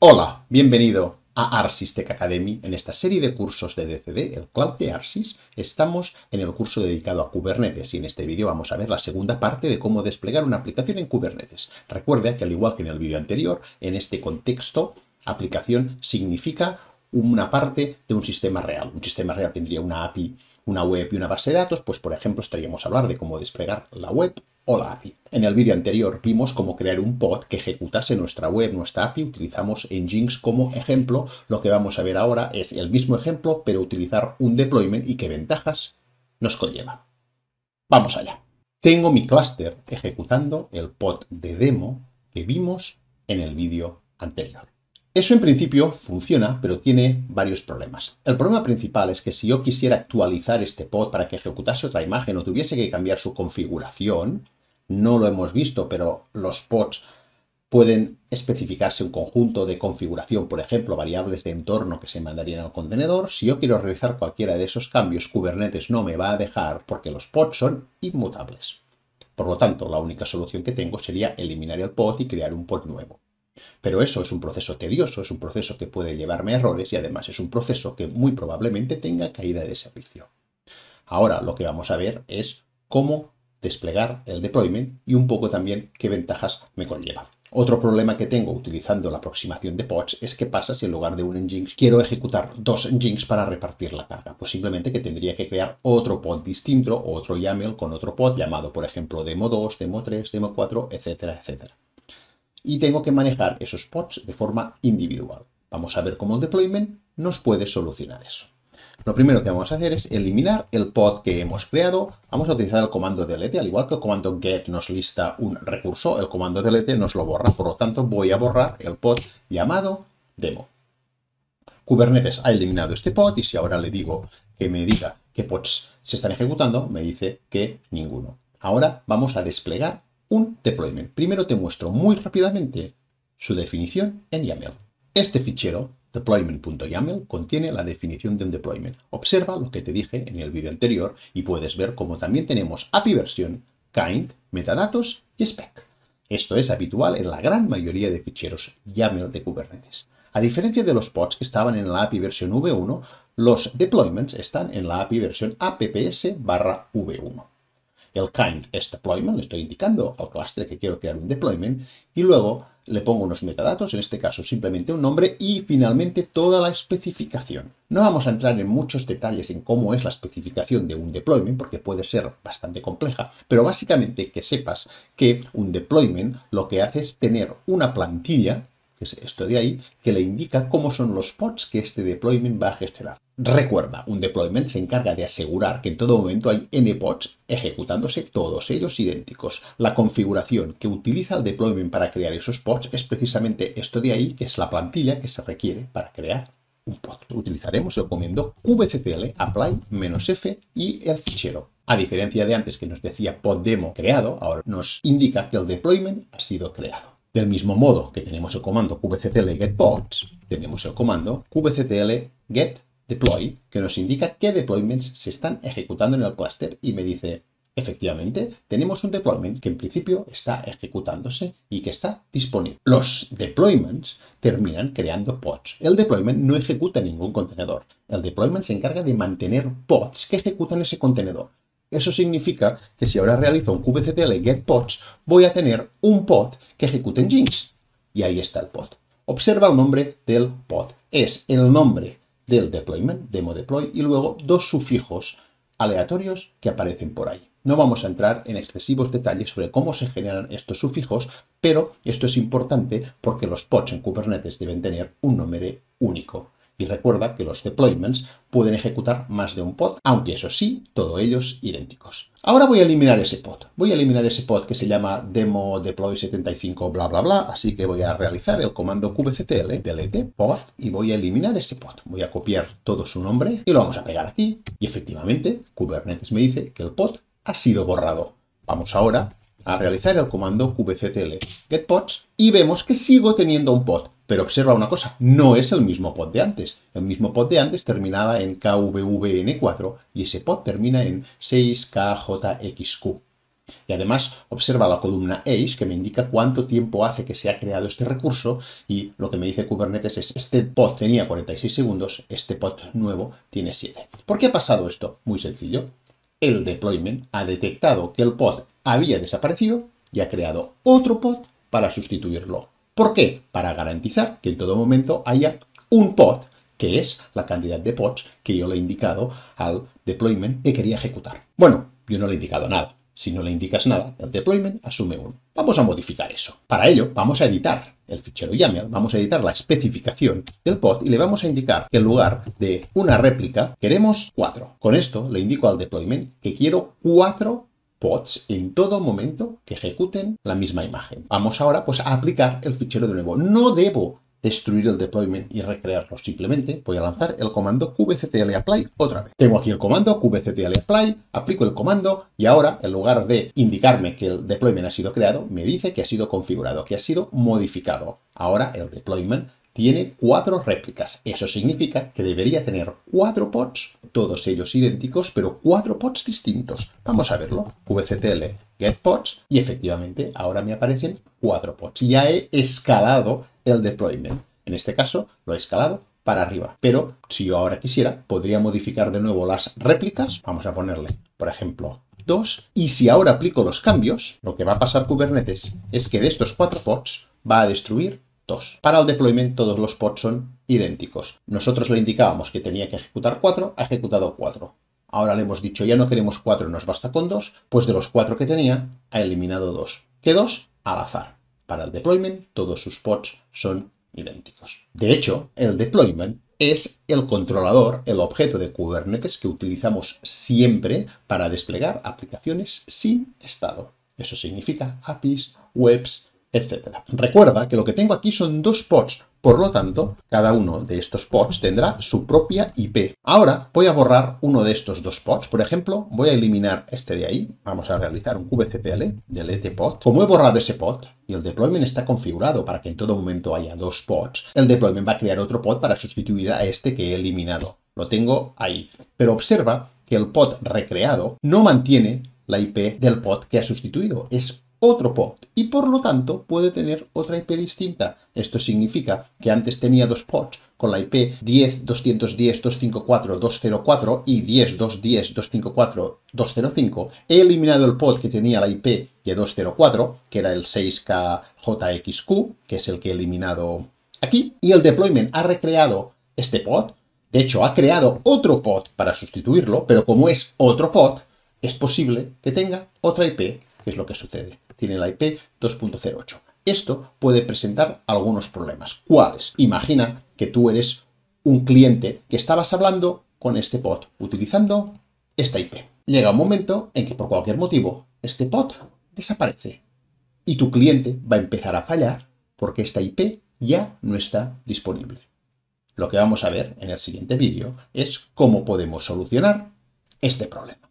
Hola, bienvenido a Arsys Tech Academy. En esta serie de cursos de DCD, el Cloud de Arsys, estamos en el curso dedicado a Kubernetes y en este vídeo vamos a ver la segunda parte de cómo desplegar una aplicación en Kubernetes. Recuerda que al igual que en el vídeo anterior, en este contexto, aplicación significa una parte de un sistema real. Un sistema real tendría una API, una web y una base de datos, pues por ejemplo estaríamos a hablar de cómo desplegar la web o la API. En el vídeo anterior vimos cómo crear un pod que ejecutase nuestra web, nuestra API, utilizamos Nginx como ejemplo. Lo que vamos a ver ahora es el mismo ejemplo, pero utilizar un deployment y qué ventajas nos conlleva. Vamos allá. Tengo mi clúster ejecutando el pod de demo que vimos en el vídeo anterior. Eso en principio funciona, pero tiene varios problemas. El problema principal es que si yo quisiera actualizar este pod para que ejecutase otra imagen o tuviese que cambiar su configuración, no lo hemos visto, pero los pods pueden especificarse un conjunto de configuración, por ejemplo, variables de entorno que se mandarían al contenedor. Si yo quiero realizar cualquiera de esos cambios, Kubernetes no me va a dejar porque los pods son inmutables. Por lo tanto, la única solución que tengo sería eliminar el pod y crear un pod nuevo. Pero eso es un proceso tedioso, es un proceso que puede llevarme a errores y además es un proceso que muy probablemente tenga caída de servicio. Ahora lo que vamos a ver es cómo desplegar el deployment y un poco también qué ventajas me conlleva. Otro problema que tengo utilizando la aproximación de pods es qué pasa si en lugar de un Nginx quiero ejecutar dos Nginx para repartir la carga. Pues simplemente que tendría que crear otro pod distinto, o otro YAML con otro pod llamado, por ejemplo, demo2, demo3, demo4, etcétera, etcétera y tengo que manejar esos pods de forma individual. Vamos a ver cómo el deployment nos puede solucionar eso. Lo primero que vamos a hacer es eliminar el pod que hemos creado. Vamos a utilizar el comando delete, al igual que el comando get nos lista un recurso, el comando delete nos lo borra. Por lo tanto, voy a borrar el pod llamado demo. Kubernetes ha eliminado este pod y si ahora le digo que me diga qué pods se están ejecutando, me dice que ninguno. Ahora vamos a desplegar un deployment. Primero te muestro muy rápidamente su definición en YAML. Este fichero, deployment.yaml, contiene la definición de un deployment. Observa lo que te dije en el vídeo anterior y puedes ver cómo también tenemos API versión, kind, metadatos y spec. Esto es habitual en la gran mayoría de ficheros YAML de Kubernetes. A diferencia de los pods que estaban en la API versión V1, los deployments están en la API versión apps barra V1 el kind es deployment, le estoy indicando al cluster que quiero crear un deployment y luego le pongo unos metadatos, en este caso simplemente un nombre y finalmente toda la especificación. No vamos a entrar en muchos detalles en cómo es la especificación de un deployment porque puede ser bastante compleja, pero básicamente que sepas que un deployment lo que hace es tener una plantilla que es esto de ahí, que le indica cómo son los pods que este deployment va a gestionar. Recuerda, un deployment se encarga de asegurar que en todo momento hay n pods ejecutándose todos ellos idénticos. La configuración que utiliza el deployment para crear esos pods es precisamente esto de ahí, que es la plantilla que se requiere para crear un pod. Utilizaremos el comando vctl apply-f y el fichero. A diferencia de antes que nos decía pod demo creado, ahora nos indica que el deployment ha sido creado. Del mismo modo que tenemos el comando kubectl pods, tenemos el comando kubectl deploy, que nos indica qué deployments se están ejecutando en el clúster y me dice, efectivamente, tenemos un deployment que en principio está ejecutándose y que está disponible. Los deployments terminan creando pods. El deployment no ejecuta ningún contenedor. El deployment se encarga de mantener pods que ejecutan ese contenedor. Eso significa que si ahora realizo un kubectl get pods, voy a tener un pod que ejecute en Y ahí está el pod. Observa el nombre del pod. Es el nombre del deployment, demo deploy, y luego dos sufijos aleatorios que aparecen por ahí. No vamos a entrar en excesivos detalles sobre cómo se generan estos sufijos, pero esto es importante porque los pods en Kubernetes deben tener un nombre único. Y recuerda que los deployments pueden ejecutar más de un pod, aunque eso sí, todos ellos idénticos. Ahora voy a eliminar ese pod. Voy a eliminar ese pod que se llama demo deploy 75 bla bla bla, así que voy a realizar el comando kubectl delete pod y voy a eliminar ese pod. Voy a copiar todo su nombre y lo vamos a pegar aquí. Y efectivamente, Kubernetes me dice que el pod ha sido borrado. Vamos ahora a realizar el comando kubectl pods y vemos que sigo teniendo un pod pero observa una cosa, no es el mismo pod de antes. El mismo pod de antes terminaba en KVVN4 y ese pod termina en 6KJXQ. Y además observa la columna age que me indica cuánto tiempo hace que se ha creado este recurso y lo que me dice Kubernetes es este pod tenía 46 segundos, este pod nuevo tiene 7. ¿Por qué ha pasado esto? Muy sencillo. El deployment ha detectado que el pod había desaparecido y ha creado otro pod para sustituirlo. ¿Por qué? Para garantizar que en todo momento haya un pod, que es la cantidad de pods que yo le he indicado al deployment que quería ejecutar. Bueno, yo no le he indicado nada. Si no le indicas nada, el deployment asume uno. Vamos a modificar eso. Para ello, vamos a editar el fichero YAML, vamos a editar la especificación del pod y le vamos a indicar que en lugar de una réplica queremos cuatro. Con esto le indico al deployment que quiero cuatro pods en todo momento que ejecuten la misma imagen. Vamos ahora pues a aplicar el fichero de nuevo. No debo destruir el deployment y recrearlo. Simplemente voy a lanzar el comando kubectl apply otra vez. Tengo aquí el comando kubectl apply, aplico el comando y ahora en lugar de indicarme que el deployment ha sido creado, me dice que ha sido configurado, que ha sido modificado. Ahora el deployment tiene cuatro réplicas. Eso significa que debería tener cuatro pods todos ellos idénticos, pero cuatro pods distintos. Vamos a verlo. VCTL, get pods, y efectivamente ahora me aparecen cuatro pods. Ya he escalado el deployment. En este caso, lo he escalado para arriba. Pero si yo ahora quisiera, podría modificar de nuevo las réplicas. Vamos a ponerle, por ejemplo, dos. Y si ahora aplico los cambios, lo que va a pasar Kubernetes es que de estos cuatro pods va a destruir dos. Para el deployment todos los pods son idénticos. Nosotros le indicábamos que tenía que ejecutar 4, ha ejecutado 4. Ahora le hemos dicho ya no queremos 4, nos basta con 2, pues de los 4 que tenía ha eliminado 2. ¿Qué 2? Al azar. Para el deployment todos sus pods son idénticos. De hecho, el deployment es el controlador, el objeto de Kubernetes que utilizamos siempre para desplegar aplicaciones sin estado. Eso significa APIs, webs, etc. Recuerda que lo que tengo aquí son dos pods, por lo tanto, cada uno de estos pods tendrá su propia IP. Ahora voy a borrar uno de estos dos pods. Por ejemplo, voy a eliminar este de ahí. Vamos a realizar un kubectl delete pod. Como he borrado ese pod, y el deployment está configurado para que en todo momento haya dos pods, el deployment va a crear otro pod para sustituir a este que he eliminado. Lo tengo ahí. Pero observa que el pod recreado no mantiene la IP del pod que ha sustituido. Es otro pod y por lo tanto puede tener otra IP distinta. Esto significa que antes tenía dos pods con la IP 10.210.254.2.0.4 y 10.210.254.2.0.5. He eliminado el pod que tenía la IP de 204, que era el 6KJXQ, que es el que he eliminado aquí, y el deployment ha recreado este pod. De hecho, ha creado otro pod para sustituirlo, pero como es otro pod, es posible que tenga otra IP, que es lo que sucede tiene la IP 2.08. Esto puede presentar algunos problemas. ¿Cuáles? Imagina que tú eres un cliente que estabas hablando con este pod utilizando esta IP. Llega un momento en que por cualquier motivo este pod desaparece y tu cliente va a empezar a fallar porque esta IP ya no está disponible. Lo que vamos a ver en el siguiente vídeo es cómo podemos solucionar este problema.